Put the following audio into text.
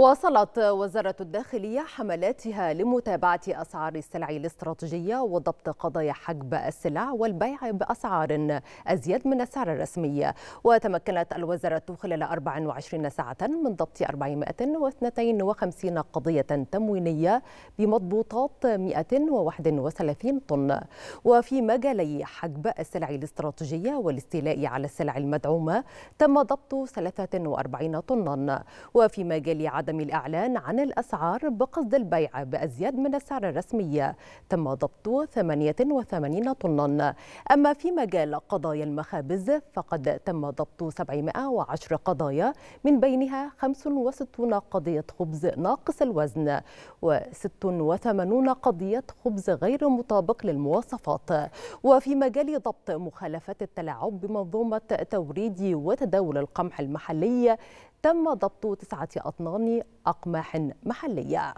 واصلت وزارة الداخلية حملاتها لمتابعة أسعار السلع الاستراتيجية وضبط قضايا حجب السلع والبيع بأسعار أزيد من السعر الرسمي وتمكنت الوزارة خلال 24 ساعة من ضبط 452 قضية تموينية بمضبوطات 131 طن وفي مجالي حجب السلع الاستراتيجية والاستيلاء على السلع المدعومة تم ضبط 43 طنا وفي مجال عدد عدم الإعلان عن الأسعار بقصد البيع بأزياد من السعر الرسمي تم ضبط 88 طنا أما في مجال قضايا المخابز فقد تم ضبط 710 قضايا من بينها 65 قضية خبز ناقص الوزن و86 قضية خبز غير مطابق للمواصفات وفي مجال ضبط مخالفات التلاعب بمنظومة توريد وتداول القمح المحلي تم ضبط تسعة أطنان أقماح محلية